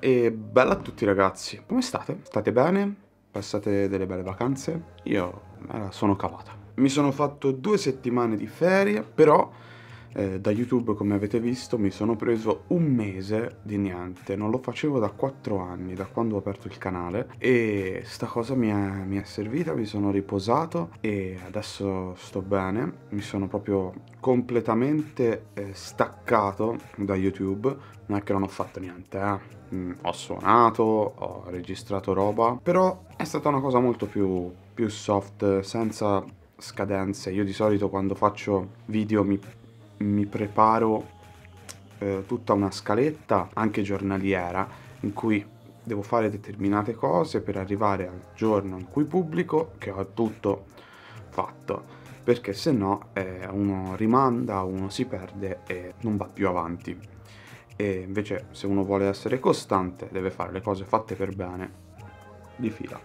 E bella a tutti ragazzi, come state? State bene? Passate delle belle vacanze? Io me eh, la sono cavata. Mi sono fatto due settimane di ferie, però eh, da YouTube, come avete visto, mi sono preso un mese di niente, non lo facevo da 4 anni, da quando ho aperto il canale e sta cosa mi è, mi è servita, mi sono riposato e adesso sto bene, mi sono proprio completamente eh, staccato da YouTube, non è che non ho fatto niente, eh. Mm, ho suonato, ho registrato roba, però è stata una cosa molto più, più soft, senza scadenze. Io di solito quando faccio video mi mi preparo eh, tutta una scaletta, anche giornaliera, in cui devo fare determinate cose per arrivare al giorno in cui pubblico che ho tutto fatto perché se no eh, uno rimanda, uno si perde e non va più avanti. E invece se uno vuole essere costante deve fare le cose fatte per bene di fila,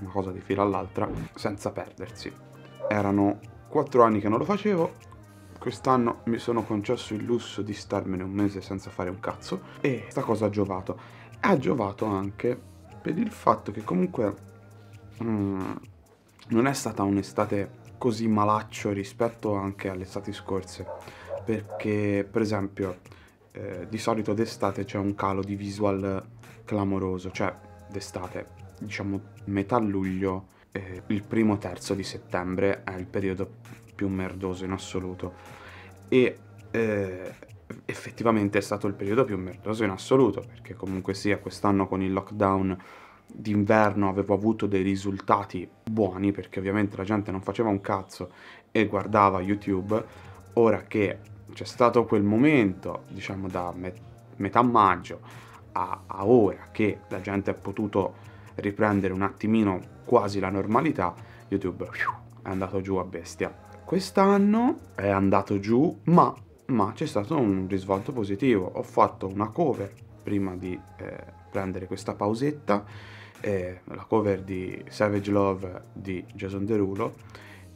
una cosa di fila all'altra, senza perdersi. Erano quattro anni che non lo facevo Quest'anno mi sono concesso il lusso di starmene un mese senza fare un cazzo e sta cosa ha giovato. Ha giovato anche per il fatto che comunque mm, non è stata un'estate così malaccio rispetto anche alle estati scorse perché per esempio eh, di solito d'estate c'è un calo di visual clamoroso cioè d'estate diciamo metà luglio eh, il primo terzo di settembre è il periodo più merdoso in assoluto e eh, effettivamente è stato il periodo più merdoso in assoluto perché comunque sia quest'anno con il lockdown d'inverno avevo avuto dei risultati buoni perché ovviamente la gente non faceva un cazzo e guardava YouTube ora che c'è stato quel momento diciamo da met metà maggio a, a ora che la gente ha potuto riprendere un attimino quasi la normalità YouTube è andato giù a bestia Quest'anno è andato giù, ma, ma c'è stato un risvolto positivo. Ho fatto una cover prima di eh, prendere questa pausetta, eh, la cover di Savage Love di Jason Derulo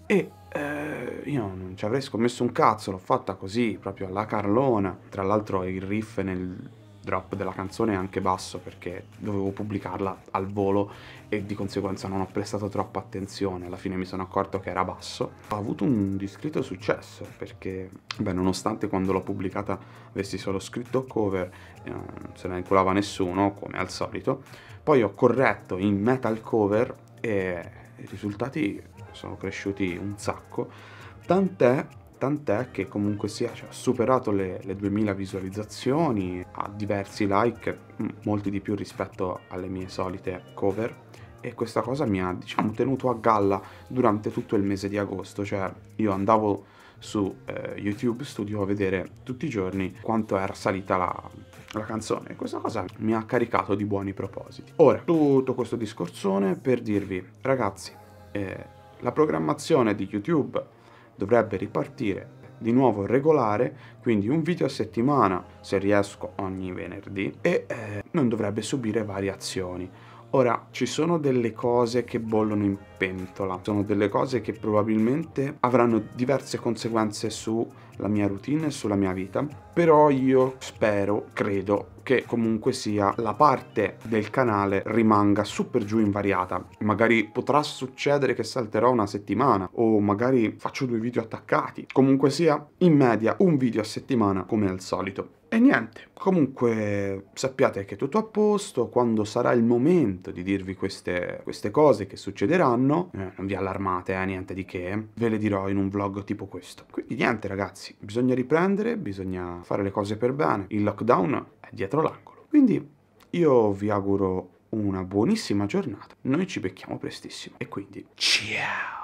e eh, io non ci avrei scommesso un cazzo, l'ho fatta così, proprio alla carlona. Tra l'altro il riff nel drop della canzone è anche basso perché dovevo pubblicarla al volo e di conseguenza non ho prestato troppa attenzione, alla fine mi sono accorto che era basso. Ha avuto un discreto successo perché, beh, nonostante quando l'ho pubblicata avessi solo scritto cover, eh, non se ne inculava nessuno, come al solito, poi ho corretto in metal cover e i risultati sono cresciuti un sacco, tant'è tant'è che comunque sia cioè, ha superato le, le 2000 visualizzazioni, ha diversi like, mm, molti di più rispetto alle mie solite cover e questa cosa mi ha diciamo, tenuto a galla durante tutto il mese di agosto, cioè io andavo su eh, YouTube Studio a vedere tutti i giorni quanto era salita la, la canzone. Questa cosa mi ha caricato di buoni propositi. Ora, tutto questo discorsone per dirvi, ragazzi, eh, la programmazione di YouTube dovrebbe ripartire di nuovo regolare, quindi un video a settimana se riesco ogni venerdì e eh, non dovrebbe subire variazioni. Ora, ci sono delle cose che bollono in pentola, sono delle cose che probabilmente avranno diverse conseguenze su la mia routine e sulla mia vita, però io spero, credo che comunque sia la parte del canale rimanga super giù invariata. Magari potrà succedere che salterò una settimana o magari faccio due video attaccati. Comunque sia in media un video a settimana come al solito. E niente, comunque sappiate che è tutto a posto, quando sarà il momento di dirvi queste, queste cose che succederanno, eh, non vi allarmate, eh, niente di che, ve le dirò in un vlog tipo questo. Quindi niente ragazzi, ragazzi, bisogna riprendere, bisogna fare le cose per bene. Il lockdown è dietro l'angolo. Quindi io vi auguro una buonissima giornata. Noi ci becchiamo prestissimo. E quindi ciao!